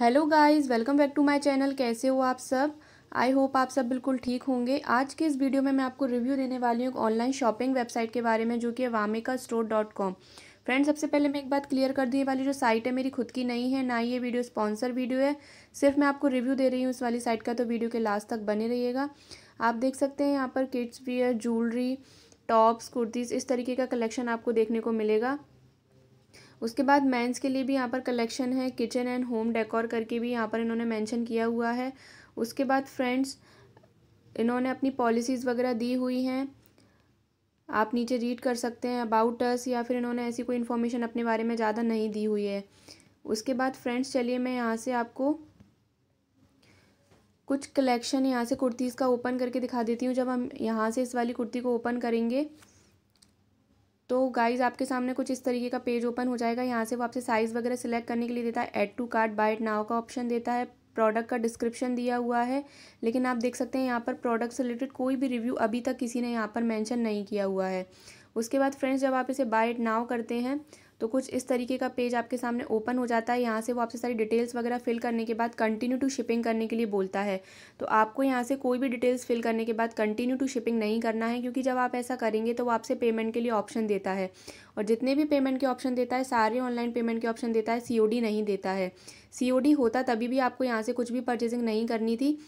hello guys welcome back to my channel कैसे हो आप सब आई होप आप सब बिल्कुल ठीक होंगे आज के इस वीडियो में मैं आपको रिव्यू देने वाली हूँ ऑनलाइन शॉपिंग वेबसाइट के बारे में जो कि Wamika store dot com friend सबसे पहले मैं एक बात क्लियर कर दी वाली जो साइट है मेरी खुद की नहीं है ना ये वीडियो स्पॉन्सर वीडियो है सिर्फ मैं आपको रिव्यू दे रही हूँ उस वाली साइट का तो वीडियो के लास्ट तक बने रहिएगा आप देख सकते हैं यहाँ पर kids wear jewellery tops kurtis इस तरीके का कलेक्शन आपको देखने को मिलेगा उसके बाद मेंस के लिए भी यहाँ पर कलेक्शन है किचन एंड होम डेकोर करके भी यहाँ पर इन्होंने मेंशन किया हुआ है उसके बाद फ्रेंड्स इन्होंने अपनी पॉलिसीज़ वगैरह दी हुई हैं आप नीचे रीड कर सकते हैं अबाउट अस या फिर इन्होंने ऐसी कोई इन्फॉर्मेशन अपने बारे में ज़्यादा नहीं दी हुई है उसके बाद फ्रेंड्स चलिए मैं यहाँ से आपको कुछ कलेक्शन यहाँ से कुर्तीज़ का ओपन करके दिखा देती हूँ जब हम यहाँ से इस वाली कुर्ती को ओपन करेंगे तो गाइज़ आपके सामने कुछ इस तरीके का पेज ओपन हो जाएगा यहाँ से वो आपसे साइज़ वगैरह सिलेक्ट करने के लिए देता है add to cart buy now का ऑप्शन देता है प्रोडक्ट का डिस्क्रिप्शन दिया हुआ है लेकिन आप देख सकते हैं यहाँ पर प्रोडक्ट से रिलेटेड कोई भी रिव्यू अभी तक किसी ने यहाँ पर मैंशन नहीं किया हुआ है उसके बाद फ्रेंड्स जब आप इसे बाय इट नाव करते हैं तो कुछ इस तरीके का पेज आपके सामने ओपन हो जाता है यहाँ से वो आपसे सारी डिटेल्स वगैरह फिल करने के बाद कंटिन्यू टू शिपिंग करने के लिए बोलता है तो आपको यहाँ से कोई भी डिटेल्स फिल करने के बाद कंटिन्यू टू शिपिंग नहीं करना है क्योंकि जब आप ऐसा करेंगे तो वो आपसे पेमेंट के लिए ऑप्शन देता है और जितने भी पेमेंट के ऑप्शन देता है सारे ऑनलाइन पेमेंट के ऑप्शन देता है सी नहीं देता है सी होता तभी भी आपको यहाँ से कुछ भी परचेजिंग नहीं करनी थी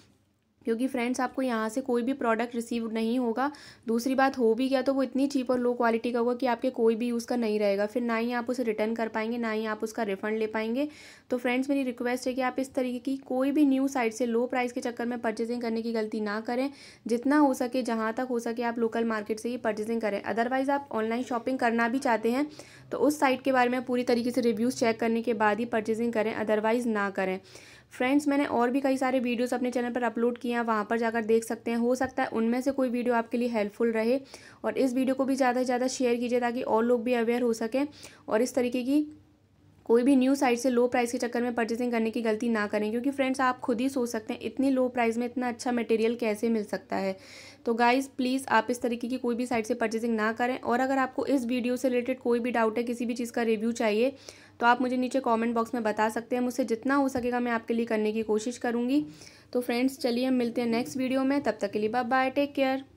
क्योंकि फ्रेंड्स आपको यहाँ से कोई भी प्रोडक्ट रिसीव नहीं होगा दूसरी बात हो भी गया तो वो इतनी चीप और लो क्वालिटी का होगा कि आपके कोई भी यूज़ का नहीं रहेगा फिर ना ही आप उसे रिटर्न कर पाएंगे ना ही आप उसका रिफंड ले पाएंगे तो फ्रेंड्स मेरी रिक्वेस्ट है कि आप इस तरीके की कोई भी न्यू साइट से लो प्राइस के चक्कर में परचेजिंग करने की गलती ना करें जितना हो सके जहाँ तक हो सके आप लोकल मार्केट से ही परचेजिंग करें अदरवाइज़ आप ऑनलाइन शॉपिंग करना भी चाहते हैं तो उस साइट के बारे में पूरी तरीके से रिव्यूज़ चेक करने के बाद ही परचेजिंग करें अदरवाइज़ ना करें फ्रेंड्स मैंने और भी कई सारे वीडियोस अपने चैनल पर अपलोड किए हैं वहाँ पर जाकर देख सकते हैं हो सकता है उनमें से कोई वीडियो आपके लिए हेल्पफुल रहे और इस वीडियो को भी ज़्यादा से ज़्यादा शेयर कीजिए ताकि और लोग भी अवेयर हो सकें और इस तरीके की कोई भी न्यू साइट से लो प्राइस के चक्कर में परचेसिंग करने की गलती ना करें क्योंकि फ्रेंड्स आप खुद ही सोच सकते हैं इतनी लो प्राइस में इतना अच्छा मटेरियल कैसे मिल सकता है तो गाइज़ प्लीज़ आप इस तरीके की कोई भी साइट से परचेसिंग ना करें और अगर आपको इस वीडियो से रिलेटेड कोई भी डाउट है किसी भी चीज़ का रिव्यू चाहिए तो आप मुझे नीचे कमेंट बॉक्स में बता सकते हैं मुझसे जितना हो सकेगा मैं आपके लिए करने की कोशिश करूँगी तो फ्रेंड्स चलिए हम मिलते हैं नेक्स्ट वीडियो में तब तक के लिए बाय बाय टेक केयर